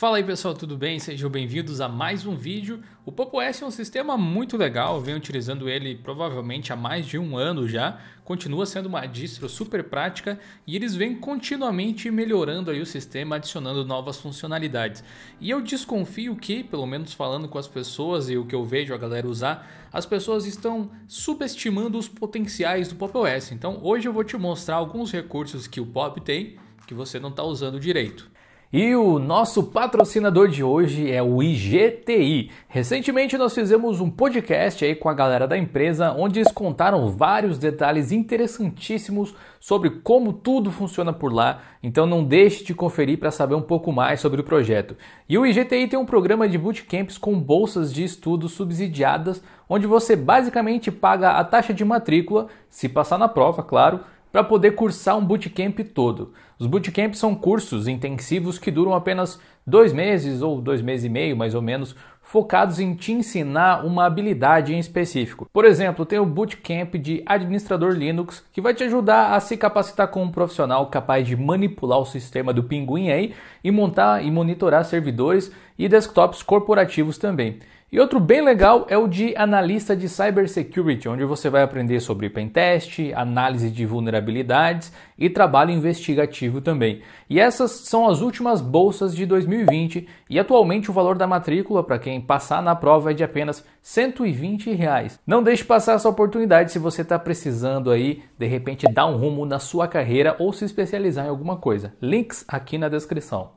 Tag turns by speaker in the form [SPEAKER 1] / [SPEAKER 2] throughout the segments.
[SPEAKER 1] Fala aí pessoal, tudo bem? Sejam bem-vindos a mais um vídeo. O Popo S é um sistema muito legal, eu venho utilizando ele provavelmente há mais de um ano já. Continua sendo uma distro super prática e eles vêm continuamente melhorando aí o sistema, adicionando novas funcionalidades. E eu desconfio que, pelo menos falando com as pessoas e o que eu vejo a galera usar, as pessoas estão subestimando os potenciais do Pop OS. Então hoje eu vou te mostrar alguns recursos que o Pop tem que você não está usando direito. E o nosso patrocinador de hoje é o IGTI. Recentemente nós fizemos um podcast aí com a galera da empresa, onde eles contaram vários detalhes interessantíssimos sobre como tudo funciona por lá. Então não deixe de conferir para saber um pouco mais sobre o projeto. E o IGTI tem um programa de bootcamps com bolsas de estudo subsidiadas, onde você basicamente paga a taxa de matrícula, se passar na prova, claro, para poder cursar um bootcamp todo. Os bootcamps são cursos intensivos que duram apenas dois meses ou dois meses e meio, mais ou menos, focados em te ensinar uma habilidade em específico. Por exemplo, tem o Bootcamp de Administrador Linux, que vai te ajudar a se capacitar como um profissional capaz de manipular o sistema do Pinguim aí e montar e monitorar servidores e desktops corporativos também. E outro bem legal é o de analista de cybersecurity, onde você vai aprender sobre pentest, análise de vulnerabilidades e trabalho investigativo também. E essas são as últimas bolsas de 2020 e atualmente o valor da matrícula para quem passar na prova é de apenas R$ 120. Reais. Não deixe passar essa oportunidade se você está precisando aí de repente dar um rumo na sua carreira ou se especializar em alguma coisa. Links aqui na descrição.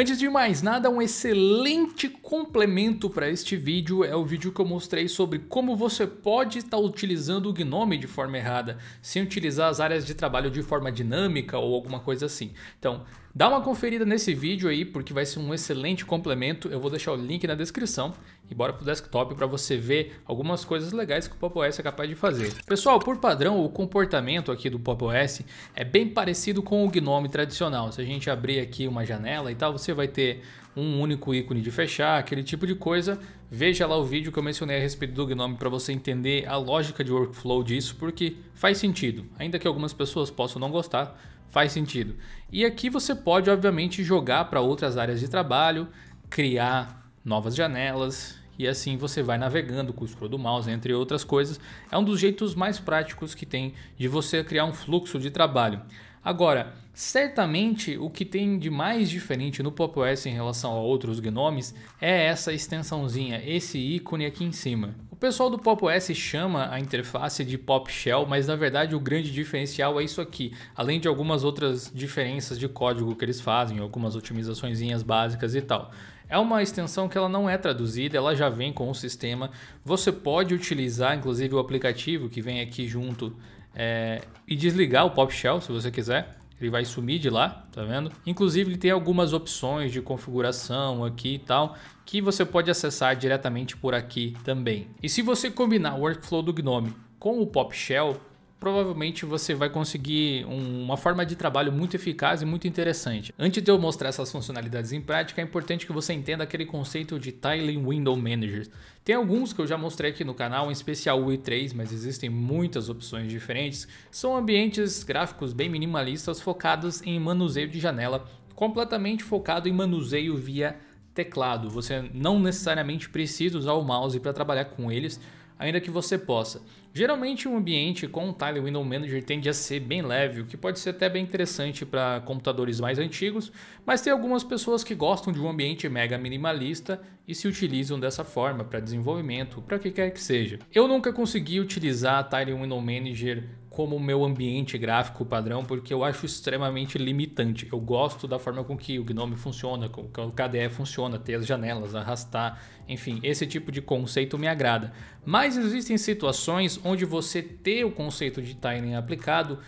[SPEAKER 1] Antes de mais nada, um excelente complemento para este vídeo é o vídeo que eu mostrei sobre como você pode estar tá utilizando o Gnome de forma errada, sem utilizar as áreas de trabalho de forma dinâmica ou alguma coisa assim. Então, Dá uma conferida nesse vídeo aí, porque vai ser um excelente complemento. Eu vou deixar o link na descrição e bora pro desktop para você ver algumas coisas legais que o Pop OS é capaz de fazer. Pessoal, por padrão, o comportamento aqui do Pop OS é bem parecido com o GNOME tradicional. Se a gente abrir aqui uma janela e tal, você vai ter um único ícone de fechar, aquele tipo de coisa. Veja lá o vídeo que eu mencionei a respeito do GNOME para você entender a lógica de workflow disso, porque faz sentido. Ainda que algumas pessoas possam não gostar, Faz sentido. E aqui você pode, obviamente, jogar para outras áreas de trabalho, criar novas janelas e assim você vai navegando com o scroll do mouse, entre outras coisas. É um dos jeitos mais práticos que tem de você criar um fluxo de trabalho. Agora, certamente o que tem de mais diferente no Pop OS em relação a outros gnomes é essa extensãozinha, esse ícone aqui em cima. O pessoal do Pop OS chama a interface de Pop Shell, mas na verdade o grande diferencial é isso aqui, além de algumas outras diferenças de código que eles fazem, algumas otimizações básicas e tal. É uma extensão que ela não é traduzida, ela já vem com o sistema. Você pode utilizar, inclusive, o aplicativo que vem aqui junto é, e desligar o Pop Shell se você quiser. Ele vai sumir de lá, tá vendo? Inclusive ele tem algumas opções de configuração aqui e tal, que você pode acessar diretamente por aqui também. E se você combinar o workflow do Gnome com o Pop Shell provavelmente você vai conseguir um, uma forma de trabalho muito eficaz e muito interessante. Antes de eu mostrar essas funcionalidades em prática, é importante que você entenda aquele conceito de Tiling Window Managers. Tem alguns que eu já mostrei aqui no canal, em especial o i3, mas existem muitas opções diferentes. São ambientes gráficos bem minimalistas focados em manuseio de janela, completamente focado em manuseio via teclado. Você não necessariamente precisa usar o mouse para trabalhar com eles, ainda que você possa. Geralmente um ambiente com o Tile Window Manager tende a ser bem leve, o que pode ser até bem interessante para computadores mais antigos, mas tem algumas pessoas que gostam de um ambiente mega minimalista e se utilizam dessa forma para desenvolvimento, para o que quer que seja. Eu nunca consegui utilizar Tile Window Manager como o meu ambiente gráfico padrão, porque eu acho extremamente limitante. Eu gosto da forma com que o GNOME funciona, com que o KDE funciona, ter as janelas, arrastar, enfim, esse tipo de conceito me agrada. Mas existem situações onde você ter o conceito de tiling aplicado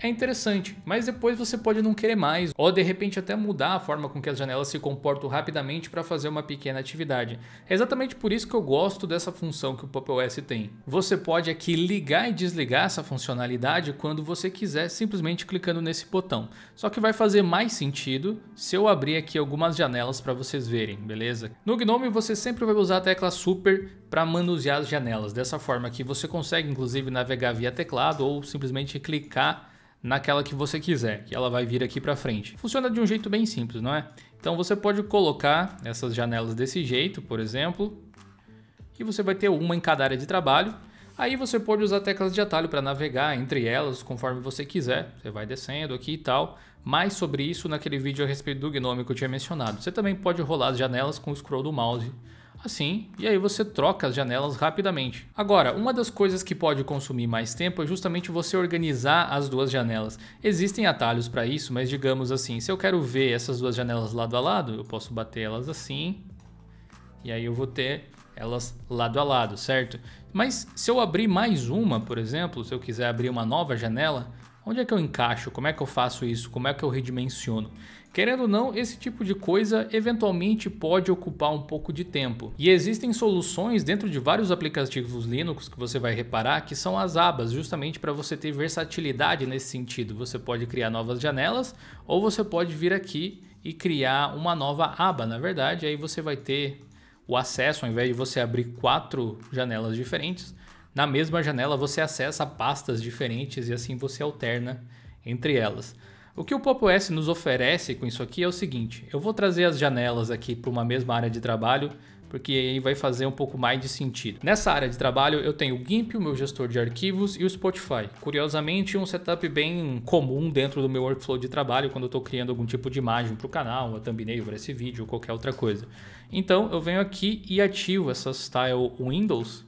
[SPEAKER 1] é interessante, mas depois você pode não querer mais, ou de repente até mudar a forma com que as janelas se comportam rapidamente para fazer uma pequena atividade. É exatamente por isso que eu gosto dessa função que o Pop OS tem. Você pode aqui ligar e desligar essa funcionalidade quando você quiser, simplesmente clicando nesse botão. Só que vai fazer mais sentido se eu abrir aqui algumas janelas para vocês verem, beleza? No Gnome você sempre vai usar a tecla Super para manusear as janelas, dessa forma que você consegue inclusive navegar via teclado ou simplesmente clicar naquela que você quiser, que ela vai vir aqui para frente. Funciona de um jeito bem simples, não é? Então você pode colocar essas janelas desse jeito, por exemplo, e você vai ter uma em cada área de trabalho. Aí você pode usar teclas de atalho para navegar entre elas conforme você quiser. Você vai descendo aqui e tal. Mais sobre isso naquele vídeo a respeito do Gnome que eu tinha mencionado. Você também pode rolar as janelas com o scroll do mouse assim, e aí você troca as janelas rapidamente. Agora, uma das coisas que pode consumir mais tempo é justamente você organizar as duas janelas. Existem atalhos para isso, mas digamos assim, se eu quero ver essas duas janelas lado a lado, eu posso bater elas assim, e aí eu vou ter elas lado a lado, certo? Mas se eu abrir mais uma, por exemplo, se eu quiser abrir uma nova janela, Onde é que eu encaixo? Como é que eu faço isso? Como é que eu redimensiono? Querendo ou não, esse tipo de coisa eventualmente pode ocupar um pouco de tempo. E existem soluções dentro de vários aplicativos Linux que você vai reparar que são as abas, justamente para você ter versatilidade nesse sentido. Você pode criar novas janelas ou você pode vir aqui e criar uma nova aba, na verdade, aí você vai ter o acesso, ao invés de você abrir quatro janelas diferentes, na mesma janela você acessa pastas diferentes e assim você alterna entre elas. O que o Pop OS nos oferece com isso aqui é o seguinte: eu vou trazer as janelas aqui para uma mesma área de trabalho, porque aí vai fazer um pouco mais de sentido. Nessa área de trabalho eu tenho o GIMP, o meu gestor de arquivos e o Spotify. Curiosamente, um setup bem comum dentro do meu workflow de trabalho quando eu estou criando algum tipo de imagem para o canal, uma thumbnail para esse vídeo ou qualquer outra coisa. Então eu venho aqui e ativo essas tile Windows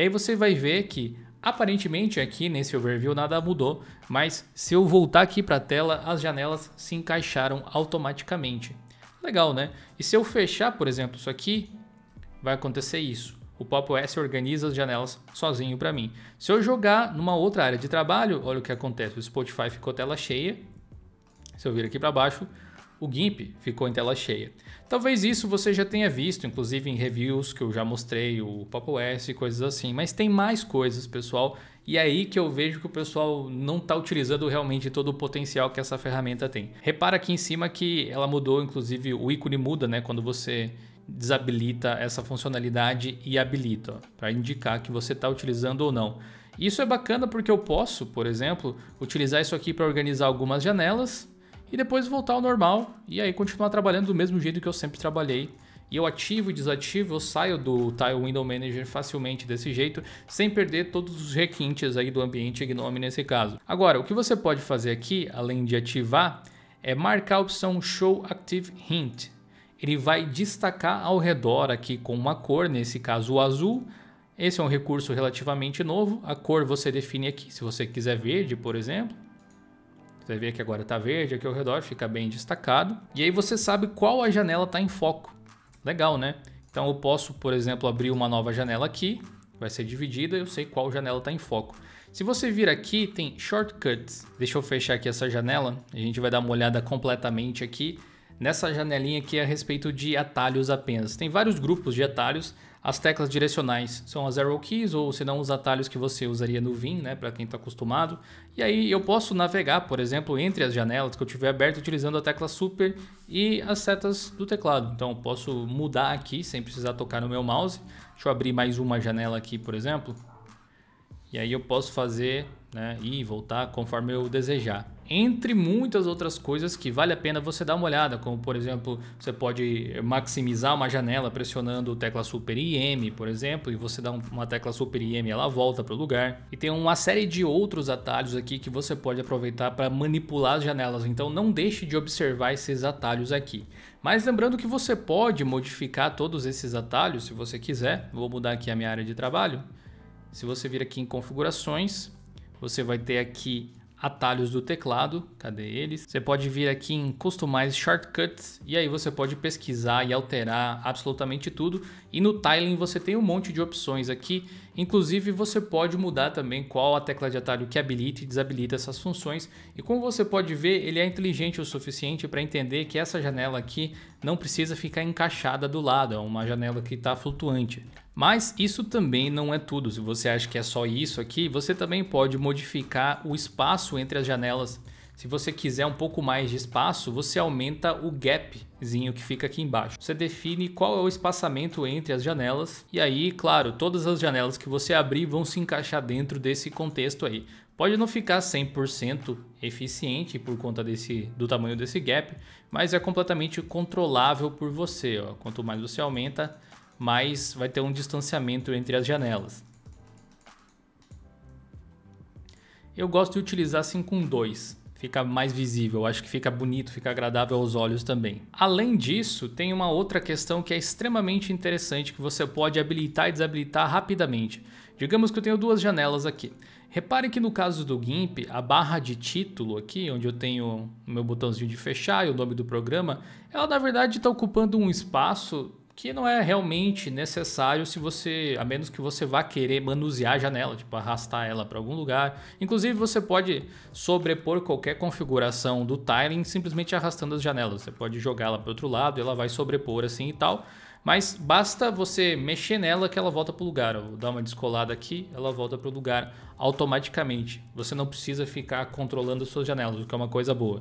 [SPEAKER 1] e aí você vai ver que aparentemente aqui nesse overview nada mudou, mas se eu voltar aqui para a tela, as janelas se encaixaram automaticamente. Legal, né? E se eu fechar, por exemplo, isso aqui, vai acontecer isso. O Pop OS organiza as janelas sozinho para mim. Se eu jogar numa outra área de trabalho, olha o que acontece. O Spotify ficou tela cheia. Se eu vir aqui para baixo, o GIMP ficou em tela cheia. Talvez isso você já tenha visto, inclusive em reviews que eu já mostrei, o Papo S e coisas assim, mas tem mais coisas, pessoal, e é aí que eu vejo que o pessoal não está utilizando realmente todo o potencial que essa ferramenta tem. Repara aqui em cima que ela mudou, inclusive o ícone muda, né, quando você desabilita essa funcionalidade e habilita, para indicar que você está utilizando ou não. Isso é bacana porque eu posso, por exemplo, utilizar isso aqui para organizar algumas janelas e depois voltar ao normal e aí continuar trabalhando do mesmo jeito que eu sempre trabalhei. E eu ativo e desativo, eu saio do Tile Window Manager facilmente desse jeito, sem perder todos os requintes aí do ambiente GNOME nesse caso. Agora, o que você pode fazer aqui, além de ativar, é marcar a opção Show Active Hint. Ele vai destacar ao redor aqui com uma cor, nesse caso o azul, esse é um recurso relativamente novo. A cor você define aqui, se você quiser verde, por exemplo. Você vê que agora está verde aqui ao redor, fica bem destacado. E aí você sabe qual a janela está em foco. Legal, né? Então eu posso, por exemplo, abrir uma nova janela aqui, vai ser dividida, eu sei qual janela está em foco. Se você vir aqui, tem shortcuts. Deixa eu fechar aqui essa janela, a gente vai dar uma olhada completamente aqui nessa janelinha aqui é a respeito de atalhos apenas. Tem vários grupos de atalhos, as teclas direcionais são as arrow keys ou se não os atalhos que você usaria no Vim, né, para quem está acostumado. E aí eu posso navegar, por exemplo, entre as janelas que eu tiver aberto utilizando a tecla super e as setas do teclado. Então eu posso mudar aqui sem precisar tocar no meu mouse. Deixa eu abrir mais uma janela aqui, por exemplo. E aí eu posso fazer, né, ir e voltar conforme eu desejar entre muitas outras coisas que vale a pena você dar uma olhada, como por exemplo, você pode maximizar uma janela pressionando tecla Super IM, por exemplo, e você dá uma tecla Super IM, ela volta para o lugar. E tem uma série de outros atalhos aqui que você pode aproveitar para manipular as janelas, então não deixe de observar esses atalhos aqui. Mas lembrando que você pode modificar todos esses atalhos se você quiser. Vou mudar aqui a minha área de trabalho. Se você vir aqui em configurações, você vai ter aqui atalhos do teclado, cadê eles? Você pode vir aqui em Customize Shortcuts e aí você pode pesquisar e alterar absolutamente tudo. E no Tiling você tem um monte de opções aqui, inclusive você pode mudar também qual a tecla de atalho que habilita e desabilita essas funções. E como você pode ver, ele é inteligente o suficiente para entender que essa janela aqui não precisa ficar encaixada do lado, é uma janela que está flutuante. Mas isso também não é tudo. Se você acha que é só isso aqui, você também pode modificar o espaço entre as janelas. Se você quiser um pouco mais de espaço, você aumenta o gapzinho que fica aqui embaixo. Você define qual é o espaçamento entre as janelas e aí, claro, todas as janelas que você abrir vão se encaixar dentro desse contexto aí. Pode não ficar 100% eficiente por conta desse, do tamanho desse gap, mas é completamente controlável por você. Ó. Quanto mais você aumenta, mas vai ter um distanciamento entre as janelas. Eu gosto de utilizar 5 assim com 2, fica mais visível, acho que fica bonito, fica agradável aos olhos também. Além disso, tem uma outra questão que é extremamente interessante que você pode habilitar e desabilitar rapidamente. Digamos que eu tenho duas janelas aqui. Repare que no caso do GIMP, a barra de título aqui, onde eu tenho o meu botãozinho de fechar e o nome do programa, ela na verdade está ocupando um espaço que não é realmente necessário se você, a menos que você vá querer manusear a janela, tipo arrastar ela para algum lugar. Inclusive você pode sobrepor qualquer configuração do tiling simplesmente arrastando as janelas. Você pode jogá-la para outro lado, ela vai sobrepor assim e tal. Mas basta você mexer nela que ela volta para o lugar. vou dar uma descolada aqui, ela volta para o lugar automaticamente. Você não precisa ficar controlando suas janelas, o que é uma coisa boa.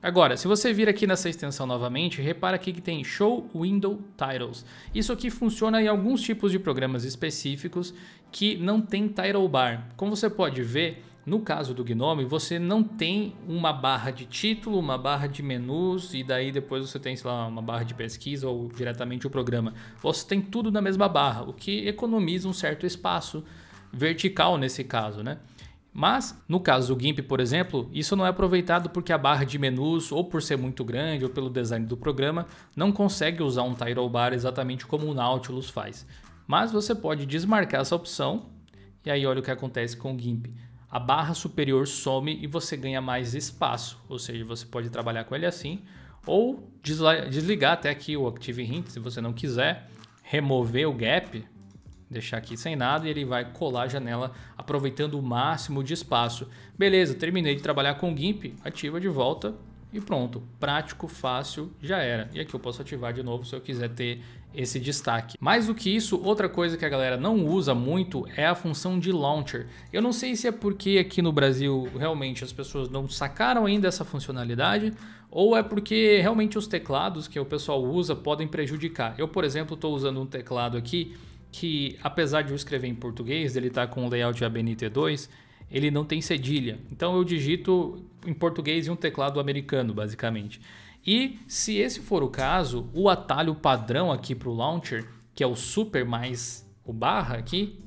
[SPEAKER 1] Agora, se você vir aqui nessa extensão novamente, repara aqui que tem Show Window Titles. Isso aqui funciona em alguns tipos de programas específicos que não tem title bar. Como você pode ver, no caso do Gnome, você não tem uma barra de título, uma barra de menus e daí depois você tem, sei lá, uma barra de pesquisa ou diretamente o programa. Você tem tudo na mesma barra, o que economiza um certo espaço vertical nesse caso, né? Mas, no caso do GIMP, por exemplo, isso não é aproveitado porque a barra de menus, ou por ser muito grande, ou pelo design do programa, não consegue usar um title bar exatamente como o Nautilus faz. Mas você pode desmarcar essa opção, e aí olha o que acontece com o GIMP. A barra superior some e você ganha mais espaço, ou seja, você pode trabalhar com ele assim, ou desligar até aqui o Active Hint, se você não quiser, remover o gap, deixar aqui sem nada e ele vai colar a janela aproveitando o máximo de espaço. Beleza, terminei de trabalhar com o GIMP, ativa de volta e pronto. Prático, fácil, já era. E aqui eu posso ativar de novo se eu quiser ter esse destaque. Mais do que isso, outra coisa que a galera não usa muito é a função de launcher. Eu não sei se é porque aqui no Brasil realmente as pessoas não sacaram ainda essa funcionalidade ou é porque realmente os teclados que o pessoal usa podem prejudicar. Eu, por exemplo, estou usando um teclado aqui que, apesar de eu escrever em português, ele está com o layout ABNT2, ele não tem cedilha. Então eu digito em português e um teclado americano, basicamente. E se esse for o caso, o atalho padrão aqui para o launcher, que é o super mais o barra aqui,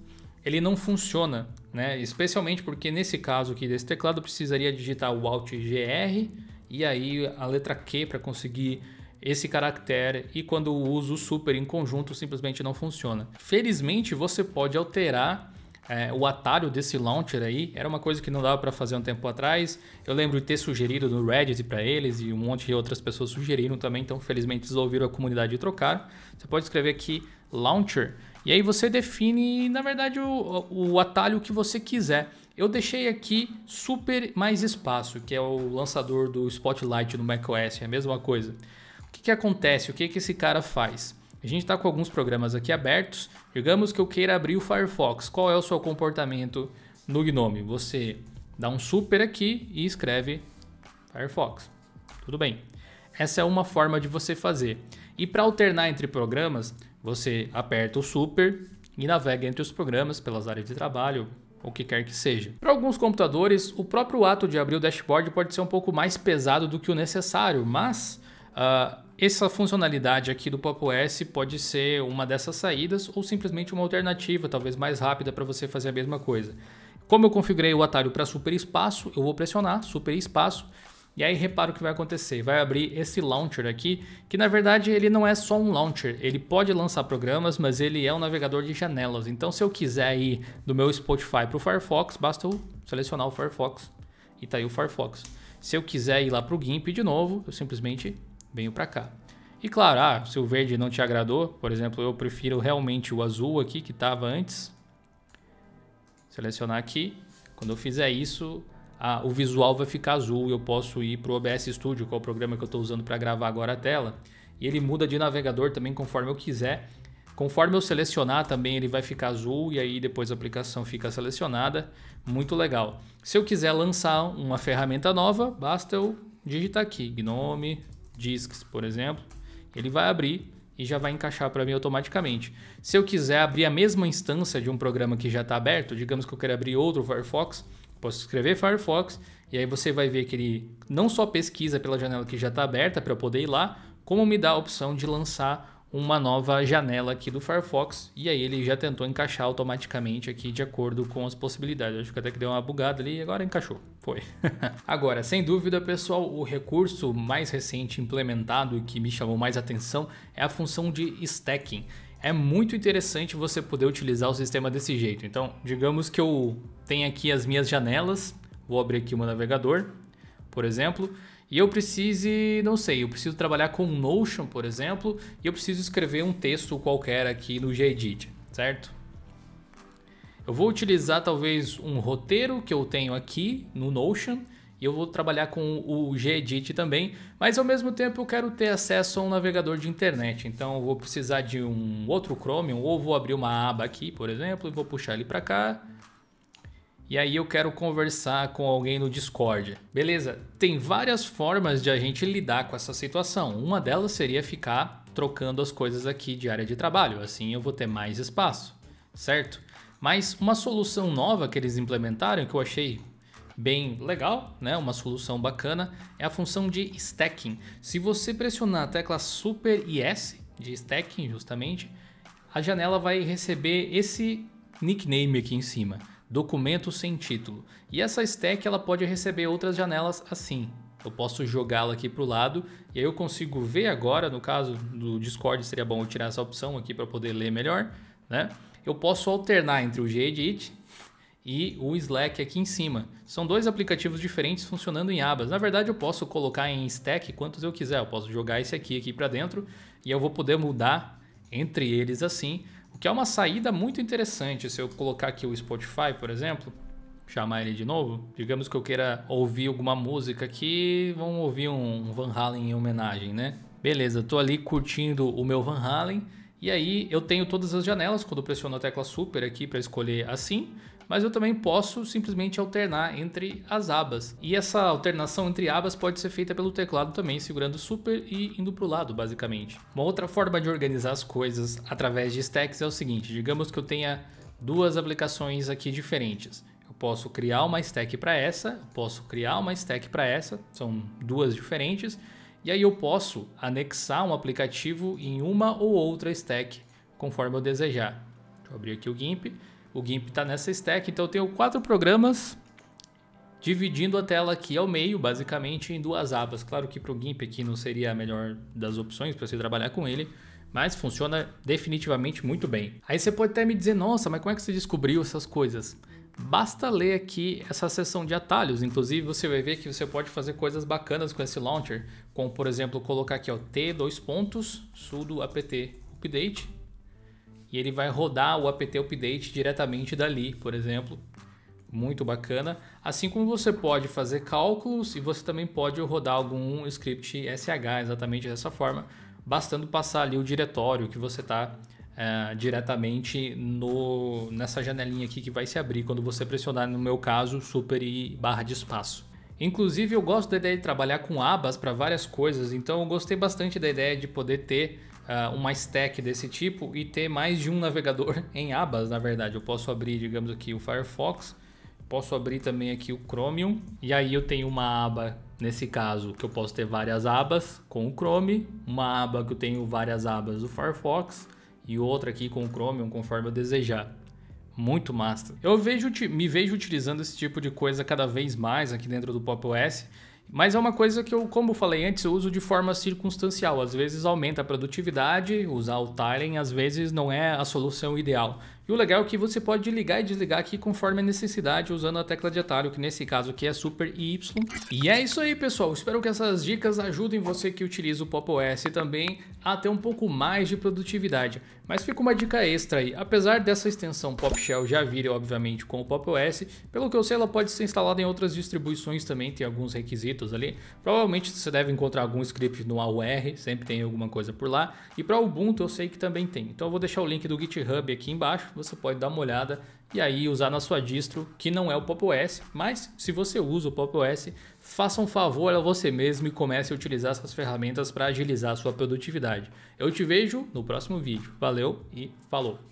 [SPEAKER 1] ele não funciona, né? Especialmente porque nesse caso aqui desse teclado precisaria digitar o Alt GR e aí a letra Q para conseguir esse caractere e quando uso o super em conjunto simplesmente não funciona. Felizmente você pode alterar é, o atalho desse launcher aí era uma coisa que não dava para fazer um tempo atrás. Eu lembro de ter sugerido no Reddit para eles e um monte de outras pessoas sugeriram também, então felizmente eles ouviram a comunidade e trocaram. Você pode escrever aqui launcher e aí você define, na verdade, o, o atalho que você quiser. Eu deixei aqui super mais espaço, que é o lançador do Spotlight no macOS, é a mesma coisa. O que, que acontece? O que, que esse cara faz? A gente está com alguns programas aqui abertos. Digamos que eu queira abrir o Firefox. Qual é o seu comportamento no Gnome? Você dá um super aqui e escreve Firefox. Tudo bem. Essa é uma forma de você fazer. E para alternar entre programas, você aperta o super e navega entre os programas pelas áreas de trabalho, ou que quer que seja. Para alguns computadores, o próprio ato de abrir o dashboard pode ser um pouco mais pesado do que o necessário, mas Uh, essa funcionalidade aqui do Pop OS pode ser uma dessas saídas ou simplesmente uma alternativa, talvez mais rápida para você fazer a mesma coisa. Como eu configurei o atalho para super espaço, eu vou pressionar super espaço e aí repara o que vai acontecer, vai abrir esse launcher aqui, que na verdade ele não é só um launcher, ele pode lançar programas, mas ele é um navegador de janelas. Então se eu quiser ir do meu Spotify para o Firefox, basta eu selecionar o Firefox e tá aí o Firefox. Se eu quiser ir lá para o GIMP de novo, eu simplesmente venho para cá. E claro, ah, se o verde não te agradou, por exemplo, eu prefiro realmente o azul aqui que estava antes. Selecionar aqui. Quando eu fizer isso, ah, o visual vai ficar azul e eu posso ir para o OBS Studio, que é o programa que eu estou usando para gravar agora a tela. E ele muda de navegador também conforme eu quiser. Conforme eu selecionar também ele vai ficar azul e aí depois a aplicação fica selecionada. Muito legal. Se eu quiser lançar uma ferramenta nova, basta eu digitar aqui, Gnome disks, por exemplo, ele vai abrir e já vai encaixar para mim automaticamente. Se eu quiser abrir a mesma instância de um programa que já está aberto, digamos que eu quero abrir outro Firefox, posso escrever Firefox e aí você vai ver que ele não só pesquisa pela janela que já está aberta para eu poder ir lá, como me dá a opção de lançar uma nova janela aqui do Firefox e aí ele já tentou encaixar automaticamente aqui de acordo com as possibilidades. Eu acho que até que deu uma bugada ali e agora encaixou. Foi. agora, sem dúvida, pessoal, o recurso mais recente implementado e que me chamou mais atenção é a função de stacking é muito interessante você poder utilizar o sistema desse jeito. Então, digamos que eu tenho aqui as minhas janelas, vou abrir aqui o meu navegador, por exemplo, e eu precise, não sei, eu preciso trabalhar com Notion, por exemplo, e eu preciso escrever um texto qualquer aqui no Gedit, certo? Eu vou utilizar talvez um roteiro que eu tenho aqui no Notion e eu vou trabalhar com o Gedit também, mas ao mesmo tempo eu quero ter acesso a um navegador de internet, então eu vou precisar de um outro Chromium ou vou abrir uma aba aqui, por exemplo, e vou puxar ele para cá e aí eu quero conversar com alguém no Discord. Beleza, tem várias formas de a gente lidar com essa situação. Uma delas seria ficar trocando as coisas aqui de área de trabalho, assim eu vou ter mais espaço, certo? Mas uma solução nova que eles implementaram, que eu achei bem legal, né? uma solução bacana, é a função de stacking. Se você pressionar a tecla Super S de stacking, justamente, a janela vai receber esse nickname aqui em cima documento sem título. E essa stack ela pode receber outras janelas assim. Eu posso jogá-la aqui para o lado e aí eu consigo ver agora, no caso do Discord seria bom eu tirar essa opção aqui para poder ler melhor, né? Eu posso alternar entre o Gedit e o Slack aqui em cima. São dois aplicativos diferentes funcionando em abas. Na verdade, eu posso colocar em stack quantos eu quiser. Eu posso jogar esse aqui aqui para dentro e eu vou poder mudar entre eles assim que é uma saída muito interessante. Se eu colocar aqui o Spotify, por exemplo, chamar ele de novo, digamos que eu queira ouvir alguma música aqui, vamos ouvir um Van Halen em homenagem, né? Beleza, estou tô ali curtindo o meu Van Halen. E aí eu tenho todas as janelas, quando eu pressiono a tecla super aqui para escolher assim, mas eu também posso simplesmente alternar entre as abas. E essa alternação entre abas pode ser feita pelo teclado também, segurando super e indo para o lado, basicamente. Uma outra forma de organizar as coisas através de stacks é o seguinte, digamos que eu tenha duas aplicações aqui diferentes. Eu posso criar uma stack para essa, posso criar uma stack para essa, são duas diferentes, e aí eu posso anexar um aplicativo em uma ou outra stack conforme eu desejar. Deixa eu abrir aqui o GIMP. O GIMP está nessa stack, então eu tenho quatro programas dividindo a tela aqui ao meio, basicamente, em duas abas. Claro que para o GIMP aqui não seria a melhor das opções para você trabalhar com ele, mas funciona definitivamente muito bem. Aí você pode até me dizer, nossa, mas como é que você descobriu essas coisas? Basta ler aqui essa seção de atalhos, inclusive você vai ver que você pode fazer coisas bacanas com esse launcher, como por exemplo colocar aqui o T dois pontos sudo apt update e ele vai rodar o apt update diretamente dali, por exemplo. Muito bacana. Assim como você pode fazer cálculos e você também pode rodar algum script SH exatamente dessa forma, bastando passar ali o diretório que você está é, diretamente no, nessa janelinha aqui que vai se abrir quando você pressionar, no meu caso, super e barra de espaço. Inclusive, eu gosto da ideia de trabalhar com abas para várias coisas, então eu gostei bastante da ideia de poder ter uh, ah, uma stack desse tipo e ter mais de um navegador em abas, na verdade. Eu posso abrir, digamos aqui, o Firefox, posso abrir também aqui o Chromium, e aí eu tenho uma aba, nesse caso, que eu posso ter várias abas com o Chrome, uma aba que eu tenho várias abas do Firefox, e outra aqui com o Chromium, conforme eu desejar. Muito massa. Eu vejo, me vejo utilizando esse tipo de coisa cada vez mais aqui dentro do Pop OS, mas é uma coisa que eu, como falei antes, eu uso de forma circunstancial. Às vezes aumenta a produtividade, usar o tiling às vezes não é a solução ideal. E o legal é que você pode ligar e desligar aqui conforme a necessidade usando a tecla de atalho, que nesse caso aqui é Super e Y. E é isso aí, pessoal. Espero que essas dicas ajudem você que utiliza o Pop OS também a ter um pouco mais de produtividade. Mas fica uma dica extra aí. Apesar dessa extensão Pop Shell já vir, obviamente, com o Pop OS, pelo que eu sei, ela pode ser instalada em outras distribuições também, tem alguns requisitos ali. Provavelmente você deve encontrar algum script no AUR, sempre tem alguma coisa por lá. E para Ubuntu eu sei que também tem. Então eu vou deixar o link do GitHub aqui embaixo você pode dar uma olhada e aí usar na sua distro, que não é o Pop OS, mas se você usa o Pop OS, faça um favor a você mesmo e comece a utilizar essas ferramentas para agilizar a sua produtividade. Eu te vejo no próximo vídeo. Valeu e falou!